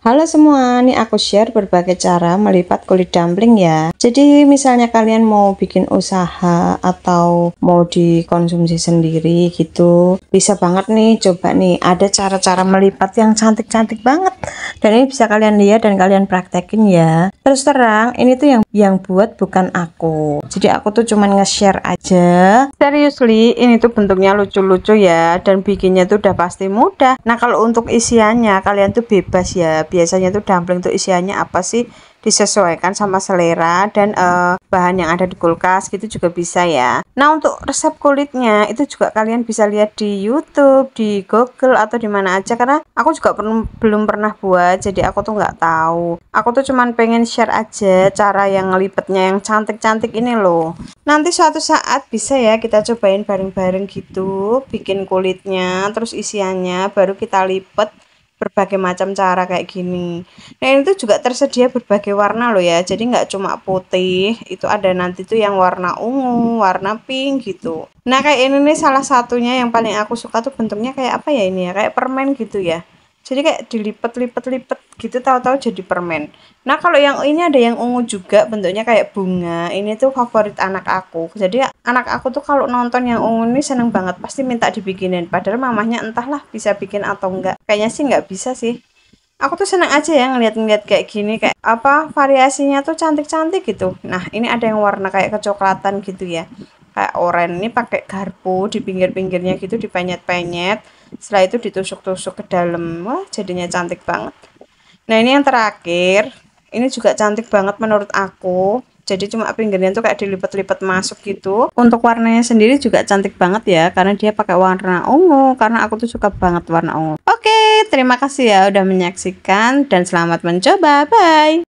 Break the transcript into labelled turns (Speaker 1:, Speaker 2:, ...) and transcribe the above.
Speaker 1: Halo semua, ini aku share berbagai cara melipat kulit dumpling ya. Jadi misalnya kalian mau bikin usaha atau mau dikonsumsi sendiri gitu, bisa banget nih coba nih ada cara-cara melipat yang cantik-cantik banget. Dan ini bisa kalian lihat dan kalian praktekin ya. Terus terang, ini tuh yang yang buat bukan aku. Jadi aku tuh cuman nge-share aja. Seriously, ini tuh bentuknya lucu-lucu ya dan bikinnya tuh udah pasti mudah. Nah, kalau untuk isiannya kalian tuh bebas ya biasanya tuh dumpling tuh isiannya apa sih disesuaikan sama selera dan uh, bahan yang ada di kulkas gitu juga bisa ya nah untuk resep kulitnya itu juga kalian bisa lihat di YouTube di Google atau di mana aja karena aku juga belum belum pernah buat jadi aku tuh nggak tahu aku tuh cuman pengen share aja cara yang ngelipetnya yang cantik-cantik ini loh nanti suatu saat bisa ya kita cobain bareng-bareng gitu bikin kulitnya terus isiannya baru kita lipet berbagai macam cara kayak gini. Nah ini tuh juga tersedia berbagai warna loh ya. Jadi nggak cuma putih, itu ada nanti tuh yang warna ungu, warna pink gitu. Nah kayak ini nih salah satunya yang paling aku suka tuh bentuknya kayak apa ya ini ya? Kayak permen gitu ya jadi kayak dilipet-lipet-lipet gitu tahu-tahu jadi permen nah kalau yang ini ada yang ungu juga bentuknya kayak bunga ini tuh favorit anak aku jadi anak aku tuh kalau nonton yang ungu ini seneng banget pasti minta dibikinin padahal mamahnya entahlah bisa bikin atau enggak kayaknya sih nggak bisa sih aku tuh seneng aja ya ngeliat-ngeliat kayak gini kayak apa variasinya tuh cantik-cantik gitu nah ini ada yang warna kayak kecoklatan gitu ya kayak oren ini pakai garpu di pinggir-pinggirnya gitu dipenyet-penyet setelah itu ditusuk-tusuk ke dalam wah jadinya cantik banget nah ini yang terakhir ini juga cantik banget menurut aku jadi cuma pinggirnya tuh kayak dilipat-lipat masuk gitu untuk warnanya sendiri juga cantik banget ya karena dia pakai warna ungu karena aku tuh suka banget warna ungu oke terima kasih ya udah menyaksikan dan selamat mencoba bye